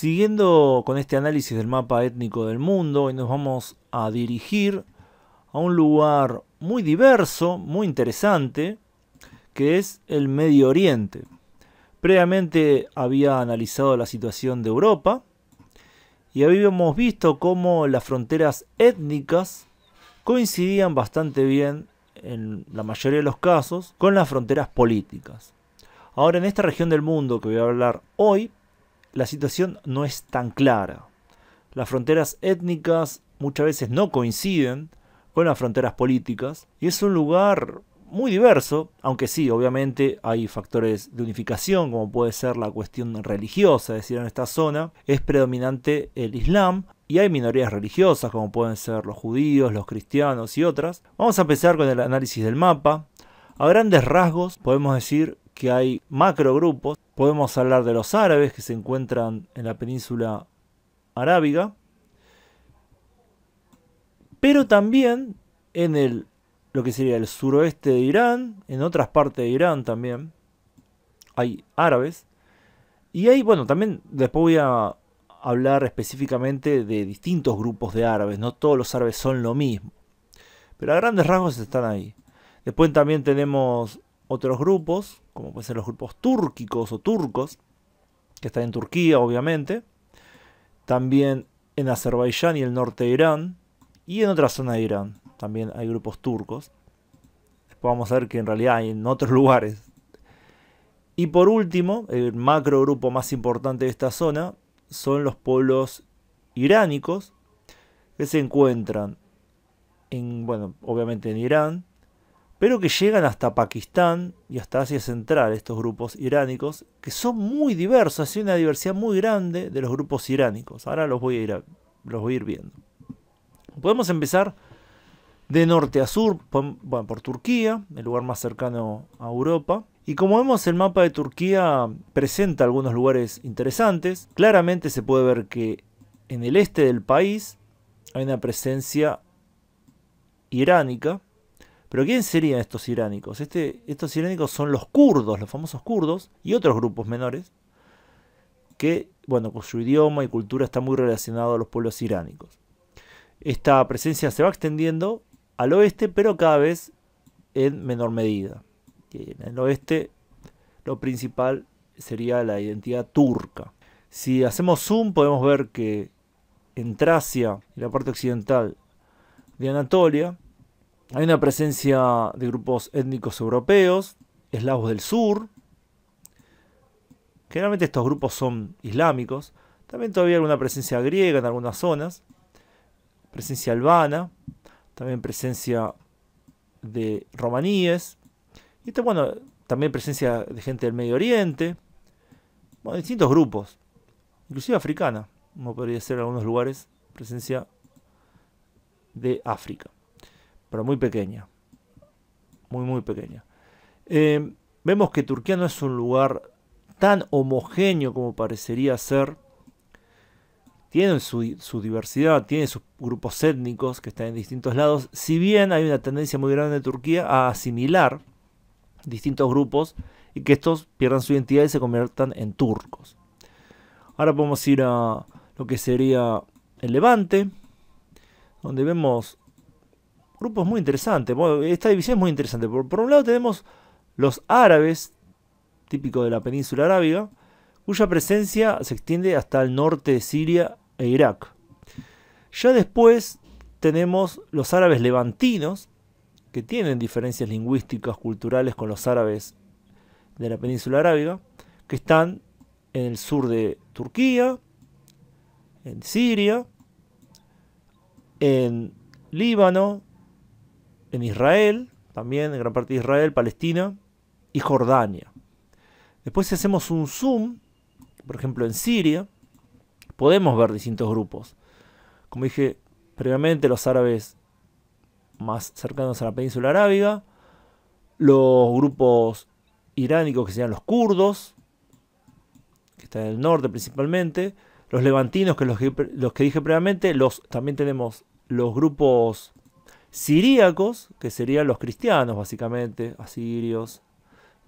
Siguiendo con este análisis del mapa étnico del mundo, hoy nos vamos a dirigir a un lugar muy diverso, muy interesante, que es el Medio Oriente. Previamente había analizado la situación de Europa y habíamos visto cómo las fronteras étnicas coincidían bastante bien, en la mayoría de los casos, con las fronteras políticas. Ahora, en esta región del mundo que voy a hablar hoy, la situación no es tan clara. Las fronteras étnicas muchas veces no coinciden con las fronteras políticas y es un lugar muy diverso, aunque sí, obviamente hay factores de unificación, como puede ser la cuestión religiosa, es decir, en esta zona es predominante el Islam y hay minorías religiosas, como pueden ser los judíos, los cristianos y otras. Vamos a empezar con el análisis del mapa. A grandes rasgos podemos decir que hay macrogrupos. Podemos hablar de los árabes que se encuentran en la península arábiga. Pero también en el, lo que sería el suroeste de Irán, en otras partes de Irán también, hay árabes. Y ahí bueno, también después voy a hablar específicamente de distintos grupos de árabes, no todos los árabes son lo mismo. Pero a grandes rasgos están ahí. Después también tenemos otros grupos, como pueden ser los grupos túrquicos o turcos, que están en Turquía, obviamente, también en Azerbaiyán y el norte de Irán, y en otra zona de Irán también hay grupos turcos. Después vamos a ver que en realidad hay en otros lugares. Y por último, el macro grupo más importante de esta zona son los pueblos iránicos que se encuentran en, bueno, obviamente en Irán, pero que llegan hasta Pakistán y hasta Asia Central, estos grupos iránicos, que son muy diversos, hay una diversidad muy grande de los grupos iránicos. Ahora los voy a ir, los voy a ir viendo. Podemos empezar de norte a sur, por Turquía, el lugar más cercano a Europa. Y como vemos, el mapa de Turquía presenta algunos lugares interesantes. Claramente se puede ver que en el este del país hay una presencia iránica, pero ¿quién serían estos iránicos? Este, estos iránicos son los kurdos, los famosos kurdos, y otros grupos menores, que, bueno, su idioma y cultura está muy relacionado a los pueblos iránicos. Esta presencia se va extendiendo al oeste, pero cada vez en menor medida. en el oeste lo principal sería la identidad turca. Si hacemos zoom podemos ver que en Tracia, en la parte occidental de Anatolia, hay una presencia de grupos étnicos europeos, eslavos del sur. Generalmente estos grupos son islámicos. También todavía hay una presencia griega en algunas zonas. Presencia albana. También presencia de romaníes. Y bueno, también presencia de gente del Medio Oriente. Bueno, distintos grupos. Inclusive africana. Como podría ser en algunos lugares. Presencia de África pero muy pequeña. Muy, muy pequeña. Eh, vemos que Turquía no es un lugar tan homogéneo como parecería ser. Tiene su, su, diversidad, tiene sus grupos étnicos que están en distintos lados. Si bien hay una tendencia muy grande de Turquía a asimilar distintos grupos y que estos pierdan su identidad y se conviertan en turcos. Ahora podemos ir a lo que sería el Levante, donde vemos es muy interesante, Esta división es muy interesante. Por, un lado tenemos los árabes, típicos de la península arábiga, cuya presencia se extiende hasta el norte de Siria e Irak. Ya después tenemos los árabes levantinos, que tienen diferencias lingüísticas, culturales con los árabes de la península arábiga, que están en el sur de Turquía, en Siria, en Líbano, en Israel, también en gran parte de Israel, Palestina y Jordania. Después si hacemos un zoom, por ejemplo en Siria, podemos ver distintos grupos. Como dije previamente, los árabes más cercanos a la península arábiga, los grupos iránicos que serían los kurdos, que están en el norte principalmente, los levantinos que los, los que dije previamente, los, también tenemos los grupos siríacos, que serían los cristianos básicamente, asirios,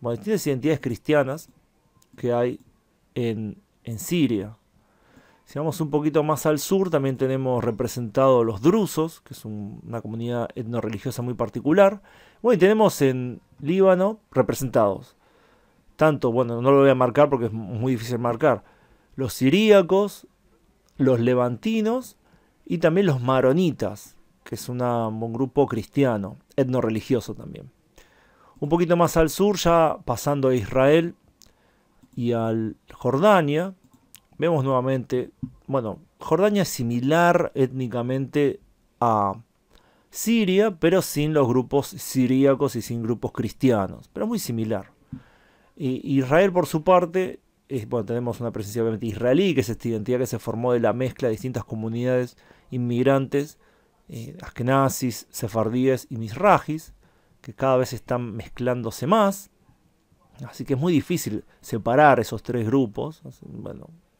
bueno, distintas identidades cristianas que hay en, Siria. Si vamos un poquito más al sur, también tenemos representados los drusos, que es una comunidad etno-religiosa muy particular. Bueno, y tenemos en Líbano representados. Tanto, bueno, no lo voy a marcar porque es muy difícil marcar. Los siríacos, los levantinos y también los maronitas que es un grupo cristiano, etno-religioso también. Un poquito más al sur, ya pasando a Israel y a Jordania, vemos nuevamente, bueno, Jordania es similar étnicamente a Siria, pero sin los grupos siríacos y sin grupos cristianos, pero muy similar. Israel, por su parte, bueno, tenemos una presencia israelí, que es esta identidad que se formó de la mezcla de distintas comunidades inmigrantes eh, askenazis, sefardíes y misrajis, que cada vez están mezclándose más. Así que es muy difícil separar esos tres grupos.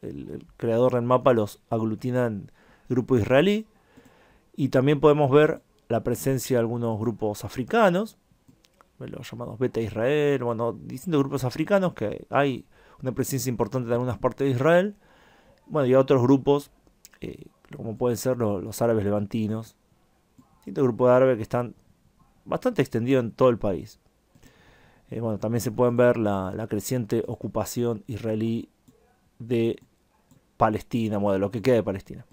el, creador del mapa los aglutina en grupo israelí. Y también podemos ver la presencia de algunos grupos africanos, eh, los llamados Beta Israel, bueno, distintos grupos africanos que hay una presencia importante en algunas partes de Israel. Bueno, y otros grupos, eh, como pueden ser los árabes levantinos, distintos grupos de árabes que están bastante extendidos en todo el país. Eh, bueno, también se pueden ver la, creciente ocupación israelí de Palestina, bueno, de lo que queda de Palestina.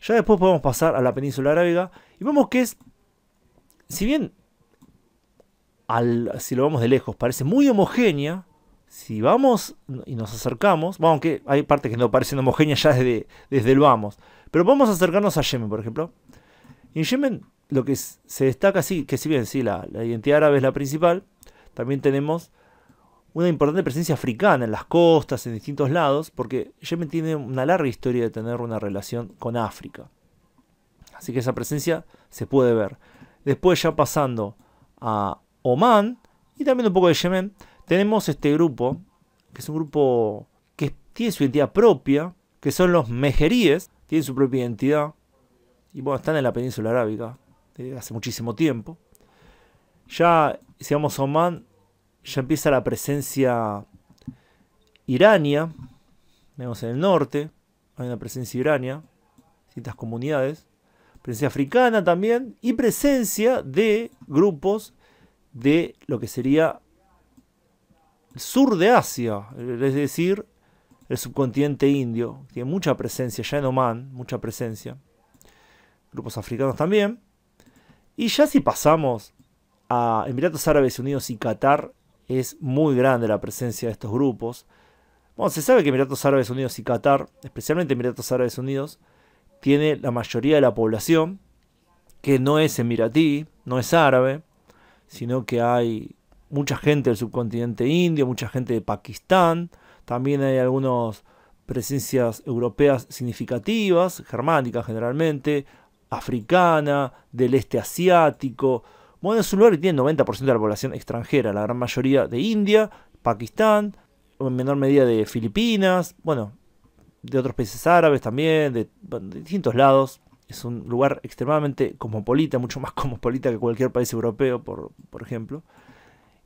Ya después podemos pasar a la península arábiga y vemos que es, si bien al, si lo vemos de lejos parece muy homogénea, si vamos y nos acercamos, aunque hay partes que no parecen homogéneas ya desde, desde el vamos, pero vamos a acercarnos a Yemen, por ejemplo. Y en Yemen lo que se destaca, así que si bien la, la identidad árabe es la principal, también tenemos una importante presencia africana en las costas, en distintos lados, porque Yemen tiene una larga historia de tener una relación con África. Así que esa presencia se puede ver. Después ya pasando a Oman y también un poco de Yemen, tenemos este grupo, que es un grupo que tiene su identidad propia, que son los mejeríes, tienen su propia identidad, y bueno, están en la península arábica hace muchísimo tiempo. Ya, si vamos a Oman, ya empieza la presencia irania, vemos en el norte, hay una presencia irania, ciertas comunidades, presencia africana también, y presencia de grupos de lo que sería el sur de Asia, es decir, el subcontinente indio, tiene mucha presencia, ya en Oman, mucha presencia grupos africanos también. Y ya si pasamos a Emiratos Árabes Unidos y Qatar, es muy grande la presencia de estos grupos. Bueno, se sabe que Emiratos Árabes Unidos y Qatar, especialmente Emiratos Árabes Unidos, tiene la mayoría de la población que no es emiratí, no es árabe, sino que hay mucha gente del subcontinente indio, mucha gente de Pakistán, también hay algunas presencias europeas significativas, germánicas generalmente, africana, del este asiático. Bueno, es un lugar que tiene 90% de la población extranjera, la gran mayoría de India, Pakistán, en menor medida de Filipinas, bueno, de otros países árabes también, de, distintos lados. Es un lugar extremadamente cosmopolita, mucho más cosmopolita que cualquier país europeo, por, por ejemplo.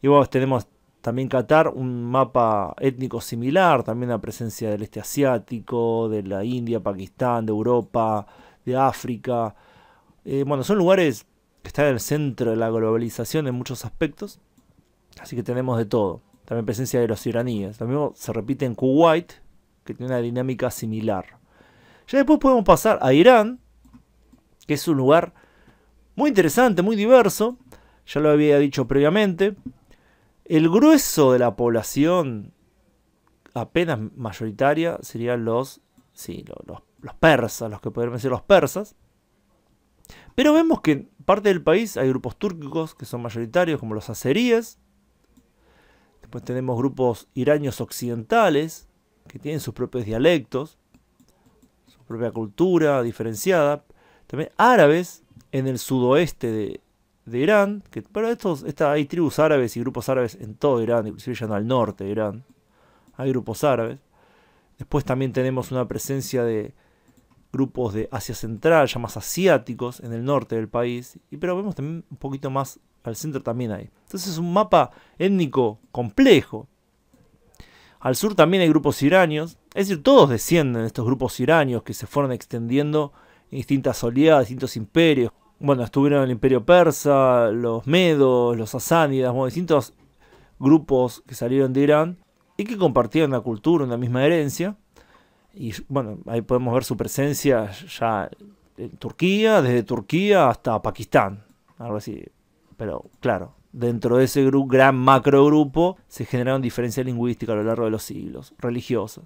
Y bueno, tenemos también Qatar, un mapa étnico similar, también la presencia del este asiático, de la India, Pakistán, de Europa, de África. Eh, bueno, son lugares que están en el centro de la globalización en muchos aspectos, así que tenemos de todo. También presencia de los iraníes. Lo mismo se repite en Kuwait, que tiene una dinámica similar. Ya después podemos pasar a Irán, que es un lugar muy interesante, muy diverso. Ya lo había dicho previamente. El grueso de la población, apenas mayoritaria, serían los, sí, los los persas, los que podríamos decir los persas. Pero vemos que en parte del país hay grupos túrquicos que son mayoritarios, como los azeríes. Después tenemos grupos iraños occidentales, que tienen sus propios dialectos, su propia cultura diferenciada. También árabes en el sudoeste de, Irán, pero estos, hay tribus árabes y grupos árabes en todo Irán, inclusive en al norte de Irán. Hay grupos árabes. Después también tenemos una presencia de, grupos de Asia Central, ya más asiáticos, en el norte del país, y, pero vemos también un poquito más al centro también hay. Entonces es un mapa étnico complejo. Al sur también hay grupos iranios, es decir, todos descienden de estos grupos iranios que se fueron extendiendo en distintas oleadas, distintos imperios. Bueno, estuvieron el imperio persa, los medos, los Asánidas, bueno, distintos grupos que salieron de Irán y que compartían una cultura, una misma herencia y bueno, ahí podemos ver su presencia ya en Turquía, desde Turquía hasta Pakistán, algo así. Pero claro, dentro de ese gran macrogrupo se generaron diferencias lingüísticas a lo largo de los siglos, religiosas.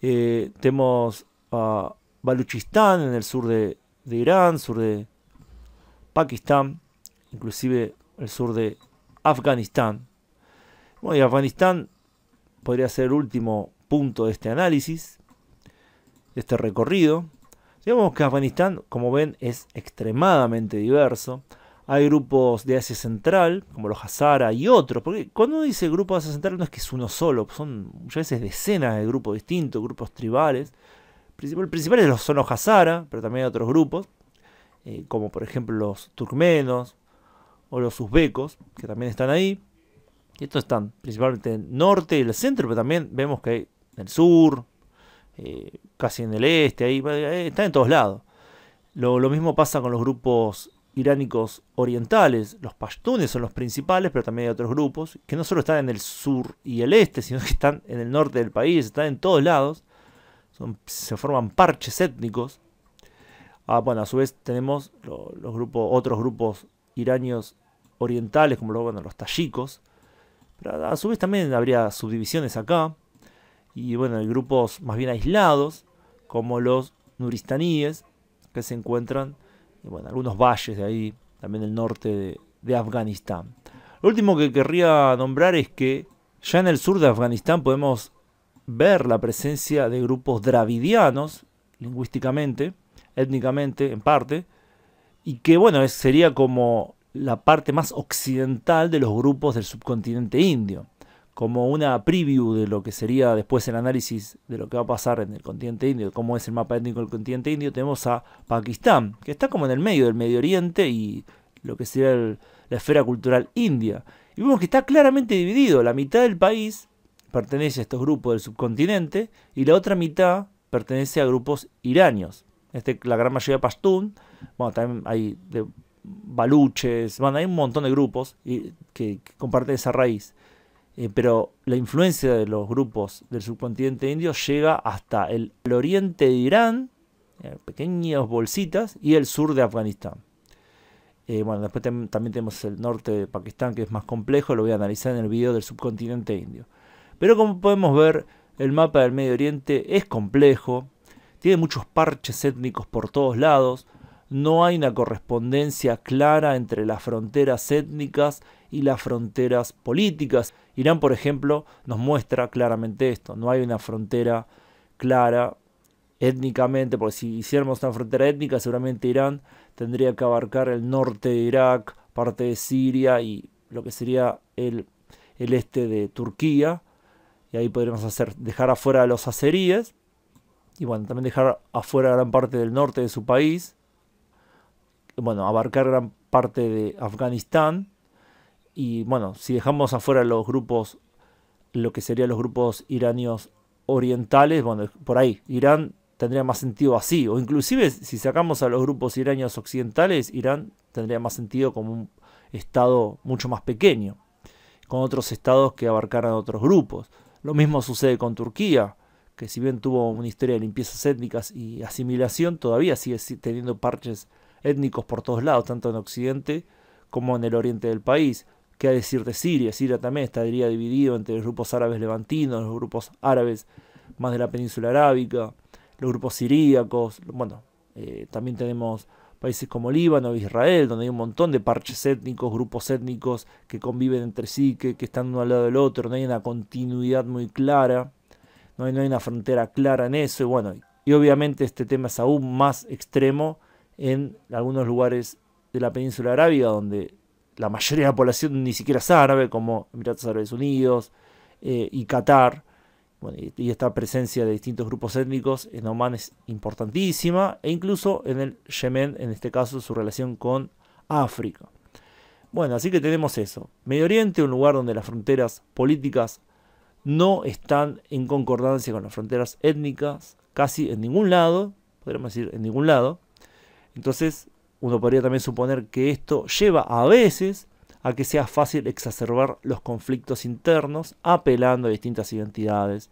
Eh, tenemos a Baluchistán en el sur de, Irán, sur de Pakistán, inclusive el sur de Afganistán. Bueno, y Afganistán podría ser el último punto de este análisis, de este recorrido. Digamos que Afganistán, como ven, es extremadamente diverso. Hay grupos de Asia Central, como los Hazara y otros, porque cuando uno dice grupo de Asia Central no es que es uno solo, son muchas veces decenas de grupos distintos, grupos tribales. El principal son los Hazara, pero también hay otros grupos, eh, como por ejemplo los turkmenos o los Uzbekos que también están ahí. Y estos están principalmente en el norte y el centro, pero también vemos que hay en el sur, eh, casi en el este, ahí, eh, está en todos lados. Lo, mismo pasa con los grupos iránicos orientales, los pashtunes son los principales, pero también hay otros grupos que no solo están en el sur y el este, sino que están en el norte del país, están en todos lados, son, se forman parches étnicos. Ah, bueno, a su vez tenemos los grupos, otros grupos iranios orientales, como los, bueno, los tayikos, pero a su vez también habría subdivisiones acá y bueno, hay grupos más bien aislados, como los nuristaníes, que se encuentran en bueno, algunos valles de ahí, también del norte de, Afganistán. Lo último que querría nombrar es que ya en el sur de Afganistán podemos ver la presencia de grupos dravidianos, lingüísticamente, étnicamente en parte, y que bueno, sería como la parte más occidental de los grupos del subcontinente indio como una preview de lo que sería después el análisis de lo que va a pasar en el continente indio, cómo es el mapa étnico del continente indio, tenemos a Pakistán, que está como en el medio del Medio Oriente y lo que sería la esfera cultural india. Y vemos que está claramente dividido, la mitad del país pertenece a estos grupos del subcontinente y la otra mitad pertenece a grupos iranios. Este, la gran mayoría Pashtun. bueno, también hay baluches, bueno, hay un montón de grupos que comparten esa raíz. Eh, pero la influencia de los grupos del subcontinente indio llega hasta el, oriente de Irán, eh, pequeñas bolsitas, y el sur de Afganistán. Eh, bueno, después también tenemos el norte de Pakistán, que es más complejo, lo voy a analizar en el video del subcontinente indio. Pero como podemos ver, el mapa del Medio Oriente es complejo, tiene muchos parches étnicos por todos lados, no hay una correspondencia clara entre las fronteras étnicas y las fronteras políticas. Irán, por ejemplo, nos muestra claramente esto, no hay una frontera clara étnicamente, porque si hiciéramos una frontera étnica, seguramente Irán tendría que abarcar el norte de Irak, parte de Siria y lo que sería el, este de Turquía. Y ahí podríamos hacer, dejar afuera a los azeríes. Y bueno, también dejar afuera gran parte del norte de su país. bueno, abarcar gran parte de Afganistán. Y bueno, si dejamos afuera los grupos, lo que serían los grupos iranios orientales, bueno, por ahí, Irán tendría más sentido así, o inclusive si sacamos a los grupos iranios occidentales, Irán tendría más sentido como un estado mucho más pequeño, con otros estados que abarcaran otros grupos. Lo mismo sucede con Turquía, que si bien tuvo una historia de limpiezas étnicas y asimilación, todavía sigue teniendo parches étnicos por todos lados, tanto en Occidente como en el oriente del país qué decir de Siria. Siria también estaría dividido entre los grupos árabes levantinos, los grupos árabes más de la península arábica, los grupos siríacos. Bueno, eh, también tenemos países como Líbano, e Israel, donde hay un montón de parches étnicos, grupos étnicos que conviven entre sí, que, están uno al lado del otro, no hay una continuidad muy clara, no hay, no hay una frontera clara en eso. Y bueno, y obviamente este tema es aún más extremo en algunos lugares de la península arábiga, donde la mayoría de la población ni siquiera es árabe, como Emiratos Árabes Unidos eh, y Qatar. y esta presencia de distintos grupos étnicos en Oman es importantísima, e incluso en el Yemen, en este caso, su relación con África. Bueno, así que tenemos eso. Medio Oriente, un lugar donde las fronteras políticas no están en concordancia con las fronteras étnicas, casi en ningún lado, podríamos decir en ningún lado. Entonces, uno podría también suponer que esto lleva a veces a que sea fácil exacerbar los conflictos internos apelando a distintas identidades.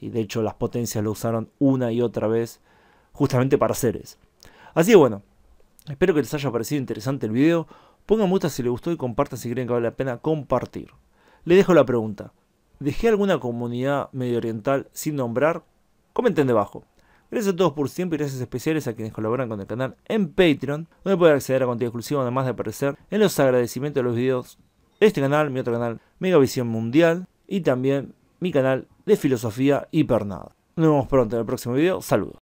Y de hecho las potencias lo usaron una y otra vez justamente para hacer eso. Así que bueno, espero que les haya parecido interesante el video. Pongan me si les gustó y compartan si creen que vale la pena compartir. Les dejo la pregunta. ¿Dejé alguna comunidad medio oriental sin nombrar? Comenten debajo. Gracias a todos por siempre y gracias especiales a quienes colaboran con el canal en Patreon, donde pueden acceder a contenido exclusivo además de aparecer en los agradecimientos de los videos de este canal, mi otro canal Megavisión Mundial y también mi canal de Filosofía Hipernada. Nos vemos pronto en el próximo video, saludos.